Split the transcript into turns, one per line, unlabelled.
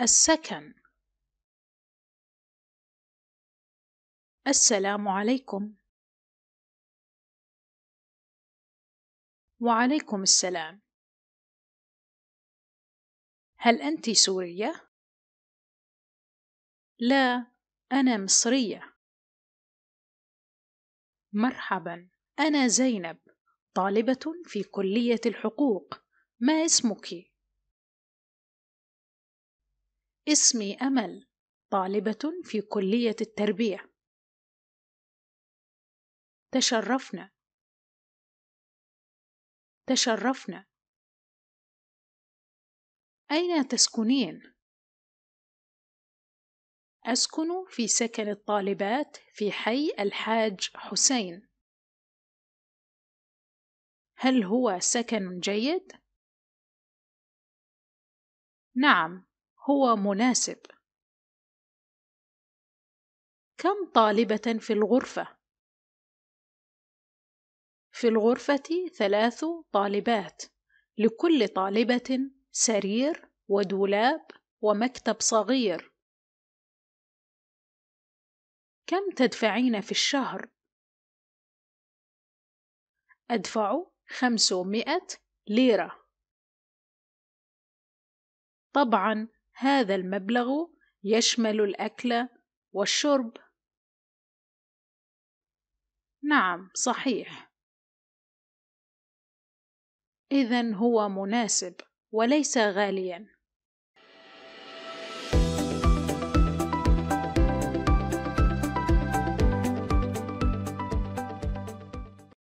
السكن
السلام عليكم وعليكم السلام هل انت سوريه لا انا مصريه
مرحبا انا زينب طالبه في كليه الحقوق
ما اسمك اسمي أمل طالبة في كلية التربية تشرفنا تشرفنا أين تسكنين؟ أسكن في سكن الطالبات في حي الحاج حسين هل هو سكن جيد؟ نعم هو مناسب كم طالبة في الغرفة؟ في الغرفة ثلاث طالبات
لكل طالبة سرير ودولاب ومكتب صغير
كم تدفعين في الشهر؟ أدفع خمسمائة ليرة طبعا هذا المبلغ يشمل الأكل والشرب نعم صحيح إذا
هو مناسب وليس غاليا